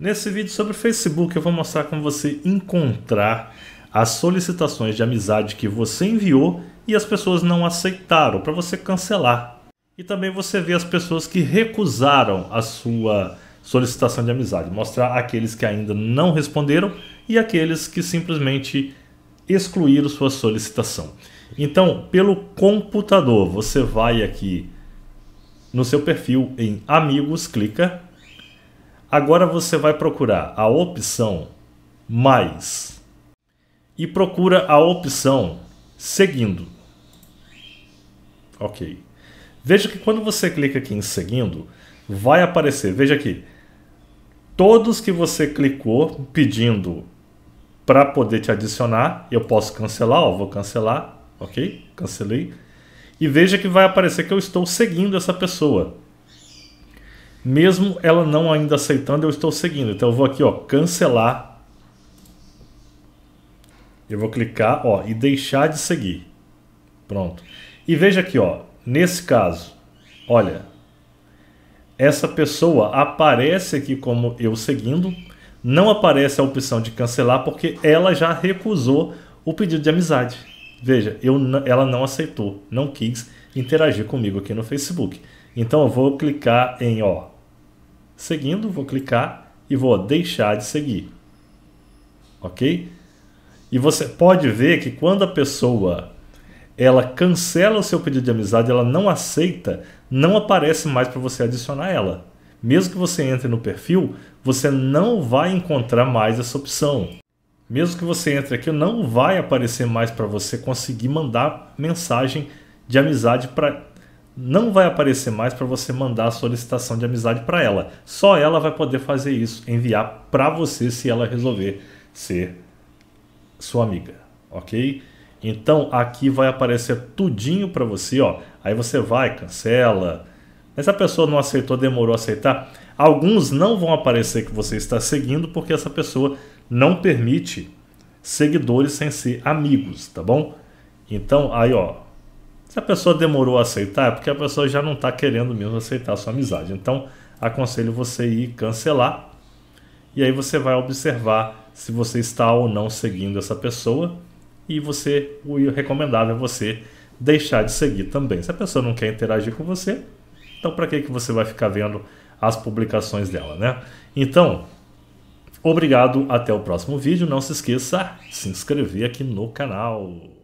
Nesse vídeo sobre Facebook eu vou mostrar como você encontrar as solicitações de amizade que você enviou e as pessoas não aceitaram para você cancelar. E também você vê as pessoas que recusaram a sua solicitação de amizade, mostrar aqueles que ainda não responderam e aqueles que simplesmente excluíram sua solicitação. Então, pelo computador, você vai aqui no seu perfil em amigos, clica Agora você vai procurar a opção mais e procura a opção seguindo. Ok. Veja que quando você clica aqui em seguindo, vai aparecer, veja aqui, todos que você clicou pedindo para poder te adicionar, eu posso cancelar, ó, vou cancelar, ok? Cancelei. E veja que vai aparecer que eu estou seguindo essa pessoa. Mesmo ela não ainda aceitando, eu estou seguindo. Então eu vou aqui, ó, cancelar. Eu vou clicar, ó, e deixar de seguir. Pronto. E veja aqui, ó, nesse caso, olha, essa pessoa aparece aqui como eu seguindo, não aparece a opção de cancelar porque ela já recusou o pedido de amizade. Veja, eu, ela não aceitou, não quis interagir comigo aqui no Facebook. Então eu vou clicar em ó, seguindo, vou clicar e vou deixar de seguir. Ok? E você pode ver que quando a pessoa ela cancela o seu pedido de amizade, ela não aceita, não aparece mais para você adicionar ela. Mesmo que você entre no perfil, você não vai encontrar mais essa opção. Mesmo que você entre aqui, não vai aparecer mais para você conseguir mandar mensagem de amizade para não vai aparecer mais para você mandar a solicitação de amizade para ela. Só ela vai poder fazer isso, enviar para você se ela resolver ser sua amiga, ok? Então aqui vai aparecer tudinho para você, ó. Aí você vai, cancela. Mas a pessoa não aceitou, demorou a aceitar. Alguns não vão aparecer que você está seguindo porque essa pessoa não permite seguidores sem ser amigos, tá bom? Então aí, ó, se a pessoa demorou a aceitar, é porque a pessoa já não está querendo mesmo aceitar a sua amizade. Então, aconselho você ir cancelar. E aí você vai observar se você está ou não seguindo essa pessoa. E você, o recomendável é você deixar de seguir também. Se a pessoa não quer interagir com você, então para que, que você vai ficar vendo as publicações dela, né? Então, obrigado, até o próximo vídeo. Não se esqueça de se inscrever aqui no canal.